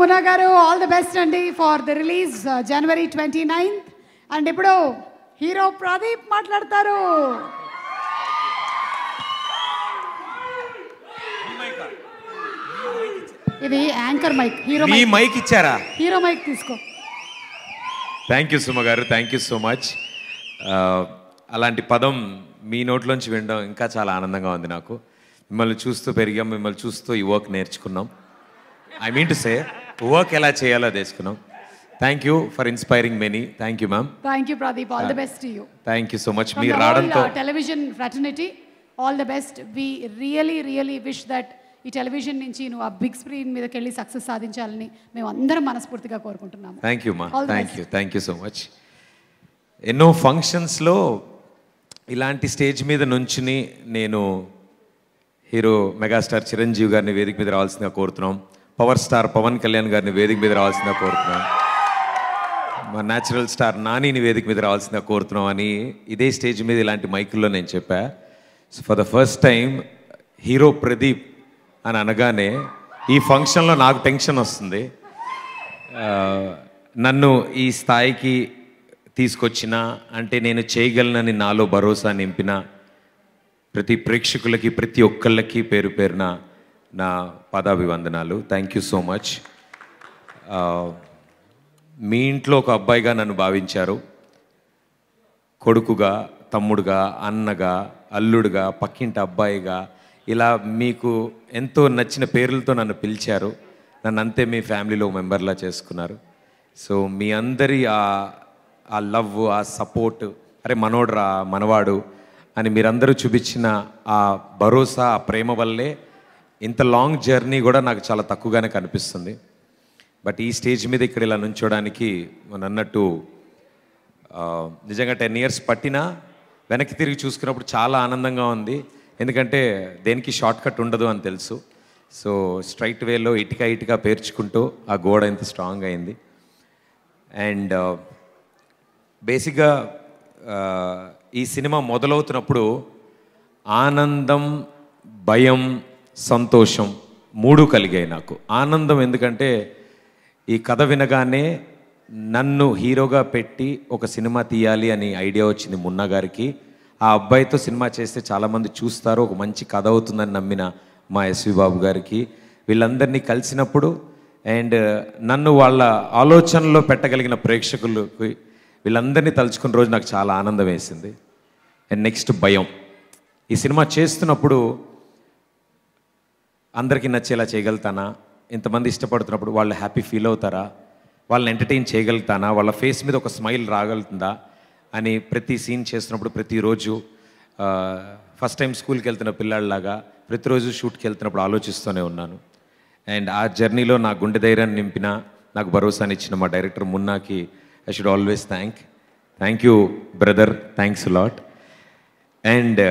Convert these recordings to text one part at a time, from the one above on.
మునా గారు all the best అండి for the release జనవరి ట్వంటీ నైన్త్ అండ్ ఇప్పుడు హీరో ప్రదీప్ మాట్లాడతారు ఇది యాంకర్ మైక్ హీరో మీ మైక్ ఇచ్చారా హీరో మైక్ తీసుకో థ్యాంక్ యూ సుమ గారు థ్యాంక్ యూ సో మచ్ అలాంటి పదం మీ నోట్లోంచి వినడం ఇంకా చాలా ఆనందంగా ఉంది నాకు మిమ్మల్ని చూస్తూ పెరిగాం మిమ్మల్ని చూస్తూ ఈ వర్క్ నేర్చుకున్నాం I mean to say work ఎలా చేయాలో తెలుసుకున్నాం thank you for inspiring many thank you ma'am thank you Pradeep all the best you thank you so much మీరు రావడంతో television fraternity all the best we really really wish that ఈ television నుంచి నువ్వు ఆ big screen మీదకి వెళ్ళి success సాధించాలని మేము అందరం మనస్ఫూర్తిగా కోరుకుంటున్నాము థ్యాంక్ యూ మా thank you thank you so much ఎన్నో ఫంక్షన్స్లో ఇలాంటి స్టేజ్ మీద నుంచి నేను హీరో మెగాస్టార్ చిరంజీవి గారిని వేదిక మీద రావాల్సిందిగా కోరుతున్నాం పవర్ స్టార్ పవన్ కళ్యాణ్ గారిని వేదిక మీద రావాల్సిందిగా కోరుతున్నాం మా న్యాచురల్ స్టార్ నానిని వేదిక మీద రావాల్సిందిగా కోరుతున్నాం అని ఇదే స్టేజ్ మీద ఇలాంటి మైకుల్లో నేను చెప్పా so for the first time hero Pradeep అని అనగానే ఈ ఫంక్షన్లో నాకు టెన్షన్ వస్తుంది నన్ను ఈ స్థాయికి తీసుకొచ్చిన అంటే నేను చేయగలనని నాలో భరోసా నింపిన ప్రతి ప్రేక్షకులకి ప్రతి ఒక్కళ్ళకి పేరు పేరున నా పాదాభివందనాలు థ్యాంక్ యూ సో మచ్ మీ ఇంట్లో ఒక అబ్బాయిగా నన్ను భావించారు కొడుకుగా తమ్ముడుగా అన్నగా అల్లుడుగా పక్కింటి అబ్బాయిగా ఇలా మీకు ఎంతో నచ్చిన పేర్లతో నన్ను పిలిచారు నన్ను అంతే మీ ఫ్యామిలీలో మెంబర్లా చేసుకున్నారు సో మీ అందరి ఆ లవ్ ఆ సపోర్ట్ అరే మనోడ్రా మనవాడు అని మీరందరూ చూపించిన ఆ భరోసా ఆ ప్రేమ వల్లే ఇంత లాంగ్ జర్నీ కూడా నాకు చాలా తక్కువగానే కనిపిస్తుంది బట్ ఈ స్టేజ్ మీద ఇక్కడ ఇలా నుంచోడానికి మన అన్నట్టు నిజంగా టెన్ ఇయర్స్ పట్టినా వెనక్కి తిరిగి చూసుకున్నప్పుడు చాలా ఆనందంగా ఉంది ఎందుకంటే దేనికి షార్ట్ కట్ ఉండదు అని తెలుసు సో స్ట్రైట్ వేలో ఇటుక ఇటుక పేర్చుకుంటూ ఆ గోడ ఇంత స్ట్రాంగ్ అయింది అండ్ బేసిక్గా ఈ సినిమా మొదలవుతున్నప్పుడు ఆనందం భయం సంతోషం మూడు కలిగాయి నాకు ఆనందం ఎందుకంటే ఈ కథ వినగానే నన్ను హీరోగా పెట్టి ఒక సినిమా తీయాలి అని ఐడియా వచ్చింది మున్నగారికి ఆ అబ్బాయితో సినిమా చేస్తే చాలామంది చూస్తారు ఒక మంచి కథ అవుతుందని నమ్మిన మా ఎస్వి బాబు గారికి వీళ్ళందరినీ కలిసినప్పుడు అండ్ నన్ను వాళ్ళ ఆలోచనలో పెట్టగలిగిన ప్రేక్షకులకి వీళ్ళందరినీ తలుచుకున్న రోజు నాకు చాలా ఆనందం వేసింది అండ్ నెక్స్ట్ భయం ఈ సినిమా చేస్తున్నప్పుడు అందరికీ నచ్చేలా చేయగలుగుతానా ఇంతమంది ఇష్టపడుతున్నప్పుడు వాళ్ళు హ్యాపీ ఫీల్ అవుతారా వాళ్ళని ఎంటర్టైన్ చేయగలుగుతానా వాళ్ళ ఫేస్ మీద ఒక స్మైల్ రాగలుగుతుందా అని ప్రతి సీన్ చేస్తున్నప్పుడు ప్రతిరోజు ఫస్ట్ టైం స్కూల్కి వెళ్తున్న పిల్లాళ్ళలాగా ప్రతిరోజు షూట్కి వెళ్తున్నప్పుడు ఆలోచిస్తూనే ఉన్నాను అండ్ ఆ జర్నీలో నా గుండె ధైర్యాన్ని నింపిన నాకు ఇచ్చిన మా డైరెక్టర్ మున్నాకి I should always thank thank you brother thanks lot and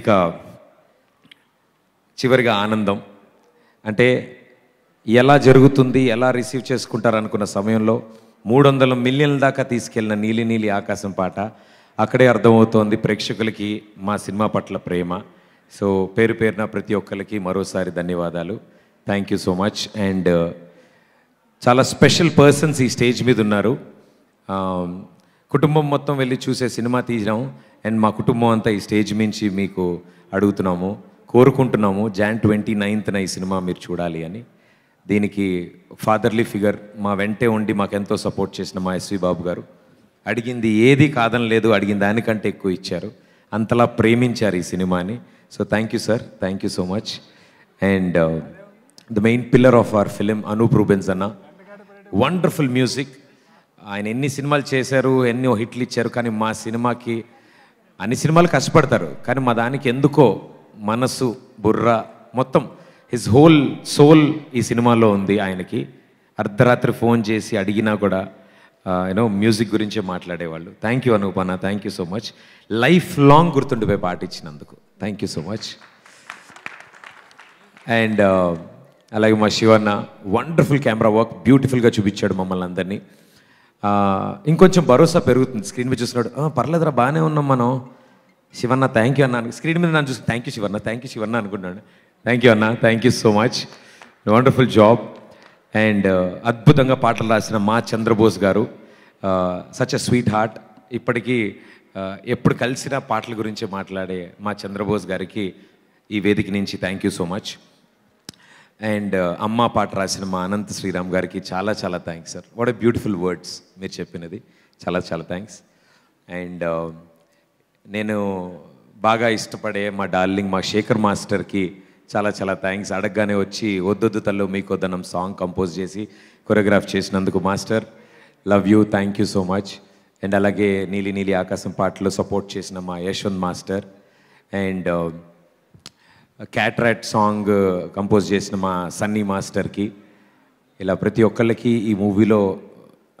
ఇక చివరిగా ఆనందం అంటే ఎలా జరుగుతుంది ఎలా రిసీవ్ చేసుకుంటారు అనుకున్న సమయంలో మూడు వందల మిలియన్ల దాకా తీసుకెళ్లిన నీలి నీలి ఆకాశం పాట అక్కడే అర్థమవుతోంది ప్రేక్షకులకి మా సినిమా పట్ల ప్రేమ సో పేరు పేరున ప్రతి ఒక్కరికి మరోసారి ధన్యవాదాలు thank you so much and చాలా స్పెషల్ పర్సన్స్ ఈ స్టేజ్ మీద ఉన్నారు um, కుటుంబం మొత్తం వెళ్ళి చూసే సినిమా తీసినాము అండ్ మా కుటుంబం అంతా ఈ స్టేజ్ నుంచి మీకు అడుగుతున్నాము కోరుకుంటున్నాము జాన్ ట్వంటీ నైన్త్న ఈ సినిమా మీరు చూడాలి అని దీనికి ఫాదర్లీ ఫిగర్ మా వెంటే ఉండి మాకెంతో సపోర్ట్ చేసిన మా ఎస్వి బాబు గారు అడిగింది ఏది కాదని లేదు అడిగిన దానికంటే ఎక్కువ ఇచ్చారు అంతలా ప్రేమించారు ఈ సినిమాని so thank you sir thank you so much and the main pillar of our film Anoop Rubens అన్న వండర్ఫుల్ మ్యూజిక్ ఆయన ఎన్ని సినిమాలు చేశారు ఎన్నో హిట్లు ఇచ్చారు కానీ మా సినిమాకి అన్ని సినిమాలు కష్టపడతారు కానీ మా దానికి ఎందుకో మనసు బుర్ర మొత్తం హిజ్ హోల్ సోల్ ఈ సినిమాలో ఉంది ఆయనకి అర్ధరాత్రి ఫోన్ చేసి అడిగినా కూడా యూనో మ్యూజిక్ గురించే మాట్లాడేవాళ్ళు థ్యాంక్ యూ అన్న thank you so much life long గుర్తుండిపోయి పాట ఇచ్చినందుకు thank you so much and అలాగే మా శివన్న వండర్ఫుల్ కెమెరా వర్క్ బ్యూటిఫుల్గా చూపించాడు మమ్మల్ని అందరినీ ఇంకొంచెం భరోసా పెరుగుతుంది స్క్రీన్ మీద చూసినాడు పర్లేదురా బాగానే ఉన్నాం మనం శివన్న థ్యాంక్ యూ అన్న స్క్రీన్ మీద నన్ను చూసి thank you Shivanna thank you Shivanna అనుకుంటున్నాను థ్యాంక్ యూ అన్న thank you so much wonderful job and అద్భుతంగా పాటలు రాసిన మా చంద్రబోస్ గారు సచ్ అ స్వీట్ హార్ట్ ఇప్పటికీ uh, ఎప్పుడు కలిసినా పాటల గురించి మాట్లాడే మా చంద్రబోస్ గారికి ఈ వేదిక నుంచి thank you so much and అమ్మ పాట రాసిన మా అనంత్ శ్రీరామ్ గారికి చాలా చాలా thanks sir what a beautiful words మీరు చెప్పినది చాలా చాలా థ్యాంక్స్ అండ్ నేను బాగా ఇష్టపడే మా డార్లింగ్ మా శేఖర్ మాస్టర్కి చాలా చాలా థ్యాంక్స్ అడగగానే వచ్చి వద్దొద్దు తల్లు వద్దనం సాంగ్ కంపోజ్ చేసి కొరియోగ్రాఫ్ చేసినందుకు master love you thank you so much and అలాగే నీలి నీలి ఆకాశం పాటలో సపోర్ట్ చేసిన మా యశ్వంత్ మాస్టర్ అండ్ uh, క్యాట్రాట్ సాంగ్ uh, కంపోజ్ చేసిన మా సన్నీ మాస్టర్కి ఇలా ప్రతి ఒక్కళ్ళకి ఈ మూవీలో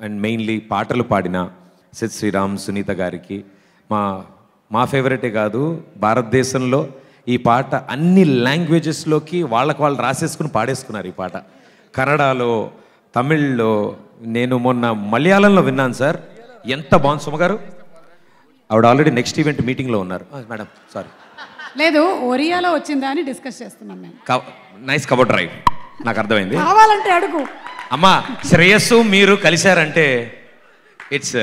అండ్ మెయిన్లీ పాటలు పాడిన సిద్ శ్రీరామ్ సునీత గారికి మా మా ఫేవరెటే కాదు భారతదేశంలో ఈ పాట అన్ని లాంగ్వేజెస్లోకి వాళ్ళకు వాళ్ళు రాసేసుకుని పాడేసుకున్నారు ఈ పాట కన్నడలో తమిళ్లో నేను మొన్న మలయాళంలో విన్నాను సార్ ఎంత బాగుంది సుమగారు ఆవిడ ఆల్రెడీ నెక్స్ట్ ఈవెంట్ మీటింగ్లో ఉన్నారు మేడం సారీ లేదు ఒరియాలో వచ్చిందా అని డిస్కస్ చేస్తున్నాం మేము నైస్ కబోర్డ్ డ్రైవ్ నాకు అర్థమైంది కావాలంటే అడుగు అమ్మా శ్రేయస్సు మీరు కలిశారంటే it's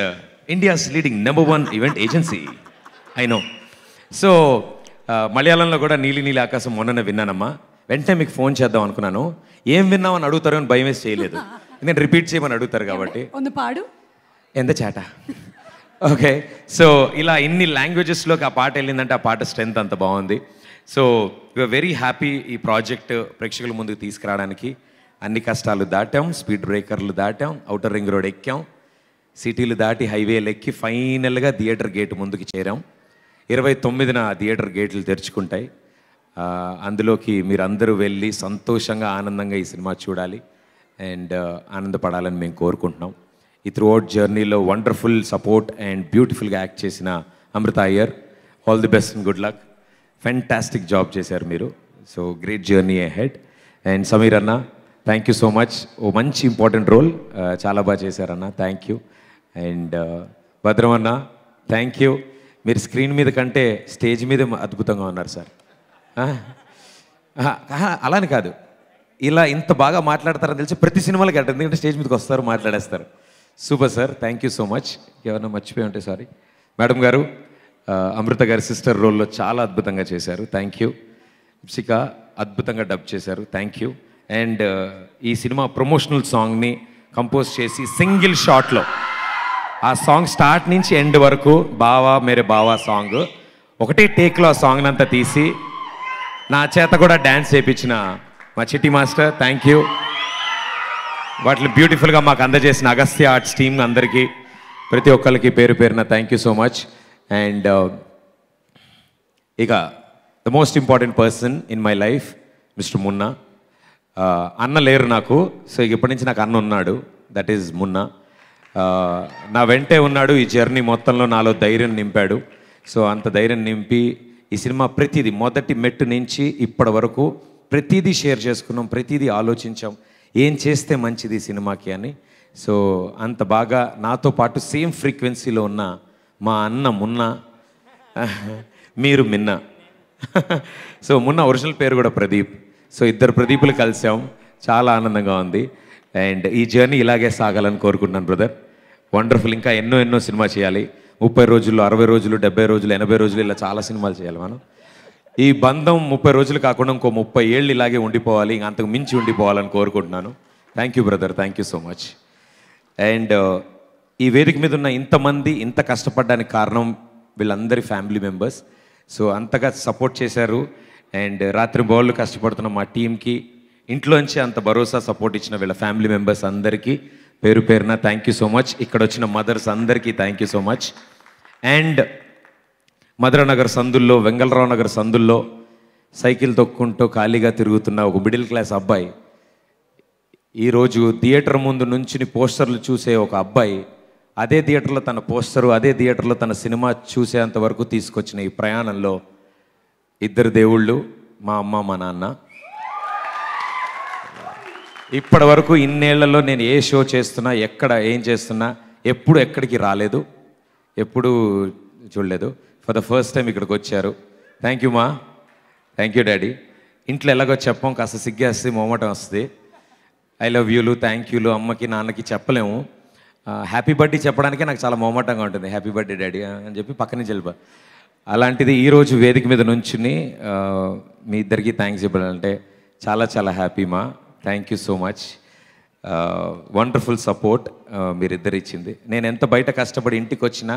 India's leading number one event agency I know so మలయాళంలో కూడా నీలి నీలి ఆకాశం మొన్ననే విన్నానమ్మా వెంటనే మీకు ఫోన్ చేద్దాం అనుకున్నాను ఏం విన్నావు అని అడుగుతారు అని భయం వేసి చేయలేదు ఎందుకంటే రిపీట్ చేయమని అడుగుతారు కాబట్టి పాడు ఎంత చేట ఓకే సో ఇలా ఇన్ని లాంగ్వేజెస్లోకి ఆ పాట వెళ్ళిందంటే ఆ పాట స్ట్రెంత్ అంత బాగుంది సో యూఆర్ వెరీ హ్యాపీ ఈ ప్రాజెక్ట్ ప్రేక్షకుల ముందుకు తీసుకురావడానికి అన్ని కష్టాలు దాటాం స్పీడ్ బ్రేకర్లు దాటాం అవుటర్ రింగ్ రోడ్ ఎక్కాం సిటీలు దాటి హైవేలు ఎక్కి ఫైనల్గా థియేటర్ గేట్ ముందుకు చేరాం ఇరవై తొమ్మిదిన థియేటర్ గేట్లు తెరుచుకుంటాయి అందులోకి మీరు అందరూ వెళ్ళి సంతోషంగా ఆనందంగా ఈ సినిమా చూడాలి అండ్ ఆనందపడాలని మేము కోరుకుంటున్నాం ఈ త్రూ అవుట్ జర్నీలో వండర్ఫుల్ సపోర్ట్ అండ్ బ్యూటిఫుల్గా యాక్ట్ చేసిన Amrita Iyer all the best and good luck fantastic job చేశారు మీరు so great journey head and Sameer అన్న థ్యాంక్ యూ సో మచ్ ఓ మంచి ఇంపార్టెంట్ రోల్ చాలా బాగా చేశారన్న థ్యాంక్ యూ అండ్ అన్న థ్యాంక్ యూ మీరు స్క్రీన్ మీద కంటే స్టేజ్ మీద అద్భుతంగా ఉన్నారు సార్ అలానే కాదు ఇలా ఇంత బాగా మాట్లాడతారని తెలిసి ప్రతి సినిమాలకి అంటారు ఎందుకంటే స్టేజ్ మీదకి వస్తారు మాట్లాడేస్తారు super sir thank you so much ఎవరన్నా మర్చిపోయి ఉంటే సారీ మేడం గారు అమృత గారి సిస్టర్ రోల్లో చాలా అద్భుతంగా చేశారు థ్యాంక్ యూ ఇప్సిక అద్భుతంగా డబ్ చేశారు థ్యాంక్ యూ అండ్ ఈ సినిమా ప్రమోషనల్ సాంగ్ని కంపోజ్ చేసి సింగిల్ షాట్లో ఆ సాంగ్ స్టార్ట్ నుంచి ఎండ్ వరకు బావా మేరే బావా సాంగ్ ఒకటే టేక్లో ఆ సాంగ్ అంతా తీసి నా చేత కూడా డ్యాన్స్ చేయించిన మా చిట్టి మాస్టర్ థ్యాంక్ యూ వాటిని బ్యూటిఫుల్గా మాకు అందజేసిన అగస్త్య ఆర్ట్స్ టీమ్ అందరికీ ప్రతి ఒక్కరికి పేరు పేరున thank you so much and ఇక the most important person in my life mister Munna అన్న లేరు నాకు సో ఇప్పటి నుంచి నాకు అన్న ఉన్నాడు దట్ ఈజ్ మున్నా నా వెంటే ఉన్నాడు ఈ జర్నీ మొత్తంలో నాలో ధైర్యం నింపాడు సో అంత ధైర్యం నింపి ఈ సినిమా ప్రతిదీ మొదటి మెట్టు నుంచి ఇప్పటి వరకు ప్రతిదీ షేర్ చేసుకున్నాం ప్రతిదీ ఆలోచించాం ఏం చేస్తే మంచిది సినిమాకి అని సో అంత బాగా నాతో పాటు సేమ్ ఫ్రీక్వెన్సీలో ఉన్న మా అన్న మున్న మీరు మిన్న సో మున్న ఒరిజినల్ పేరు కూడా ప్రదీప్ సో ఇద్దరు ప్రదీపులు కలిసాం చాలా ఆనందంగా ఉంది అండ్ ఈ జర్నీ ఇలాగే సాగాలని కోరుకుంటున్నాను బ్రదర్ వండర్ఫుల్ ఇంకా ఎన్నో ఎన్నో సినిమా చేయాలి ముప్పై రోజులు అరవై రోజులు డెబ్బై రోజులు ఎనభై రోజులు ఇలా చాలా సినిమాలు చేయాలి మనం ఈ బంధం ముప్పై రోజులు కాకుండా ఇంకో ముప్పై ఏళ్ళు ఇలాగే ఉండిపోవాలి ఇంకా అంతకు మించి ఉండిపోవాలని కోరుకుంటున్నాను thank you brother thank you so much and ఈ వేదిక మీద ఉన్న ఇంతమంది ఇంత కష్టపడడానికి కారణం వీళ్ళందరి ఫ్యామిలీ మెంబర్స్ సో అంతగా సపోర్ట్ చేశారు అండ్ uh, రాత్రి బోళ్ళు కష్టపడుతున్న మా టీంకి ఇంట్లోంచి అంత భరోసా సపోర్ట్ ఇచ్చిన వీళ్ళ ఫ్యామిలీ మెంబర్స్ అందరికీ పేరు పేరున థ్యాంక్ యూ సో మచ్ ఇక్కడ వచ్చిన మదర్స్ అందరికీ thank you so much and Madhuranagar సందుల్లో వెంగళరావు నగర్ సందుల్లో సైకిల్ తొక్కుంటూ ఖాళీగా తిరుగుతున్న ఒక మిడిల్ క్లాస్ అబ్బాయి ఈరోజు థియేటర్ ముందు నుంచి పోస్టర్లు చూసే ఒక అబ్బాయి అదే థియేటర్లో తన పోస్టరు అదే థియేటర్లో తన సినిమా చూసేంత వరకు తీసుకొచ్చిన ఈ ప్రయాణంలో ఇద్దరు దేవుళ్ళు మా అమ్మ మా నాన్న ఇప్పటి వరకు ఇన్నేళ్లలో నేను ఏ షో చేస్తున్నా ఎక్కడ ఏం చేస్తున్నా ఎప్పుడు ఎక్కడికి రాలేదు ఎప్పుడు చూడలేదు ఫర్ ద ఫస్ట్ టైం ఇక్కడికి వచ్చారు థ్యాంక్ యూ మా థ్యాంక్ యూ డాడీ ఇంట్లో ఎలాగో చెప్పం కాస్త సిగ్గేస్తే మోమటం వస్తుంది ఐ లవ్ యూలు థ్యాంక్ యూలు అమ్మకి నాన్నకి చెప్పలేము హ్యాపీ బర్త్డే చెప్పడానికి నాకు చాలా మోమటంగా ఉంటుంది హ్యాపీ బర్త్డే డాడీ అని చెప్పి పక్కన చెల్పా అలాంటిది ఈరోజు వేదిక మీద నుంచుని మీ ఇద్దరికి థ్యాంక్స్ చెప్పాలంటే చాలా చాలా హ్యాపీ మా thank you so much wonderful support మీరిద్దరు ఇచ్చింది నేను ఎంత బయట కష్టపడి ఇంటికి వచ్చినా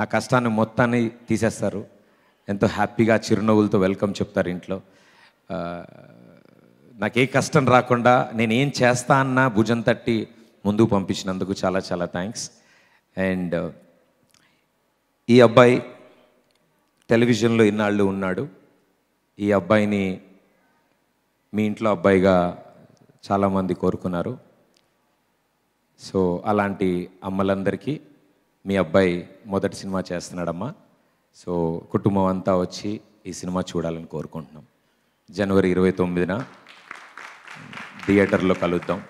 నా కష్టాన్ని మొత్తాన్ని తీసేస్తారు ఎంతో హ్యాపీగా చిరునవ్వులతో వెల్కమ్ చెప్తారు ఇంట్లో uh, నాకు ఏ కష్టం రాకుండా నేను ఏం చేస్తా అన్నా భుజం తట్టి ముందుకు పంపించినందుకు చాలా చాలా థ్యాంక్స్ అండ్ uh, ఈ అబ్బాయి టెలివిజన్లో ఇన్నాళ్ళు ఉన్నాడు ఈ అబ్బాయిని మీ ఇంట్లో అబ్బాయిగా చాలామంది కోరుకున్నారు సో అలాంటి అమ్మలందరికీ మీ అబ్బాయి మొదటి సినిమా చేస్తున్నాడమ్మా సో కుటుంబం అంతా వచ్చి ఈ సినిమా చూడాలని కోరుకుంటున్నాం జనవరి ఇరవై తొమ్మిదిన థియేటర్లో కలుద్దాం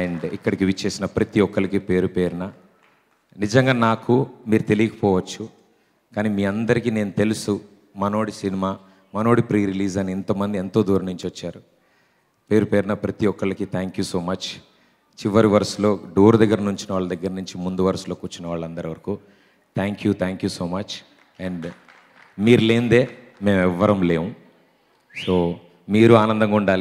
అండ్ ఇక్కడికి విచ్చేసిన ప్రతి ఒక్కరికి పేరు పేరున నిజంగా నాకు మీరు తెలియకపోవచ్చు కానీ మీ అందరికీ నేను తెలుసు మనోడి సినిమా మనోడి ప్రీ రిలీజ్ అని ఇంతమంది ఎంతో దూరం నుంచి వచ్చారు పేరు పేరున ప్రతి ఒక్కళ్ళకి థ్యాంక్ యూ సో మచ్ చివరి వరుసలో డోర్ దగ్గర నుంచి వాళ్ళ దగ్గర నుంచి ముందు వరుసలో కూర్చున్న వాళ్ళందరి వరకు thank you thank you so much and మీరు లేనిదే మేము ఎవ్వరం లేము సో మీరు ఆనందంగా ఉండాలి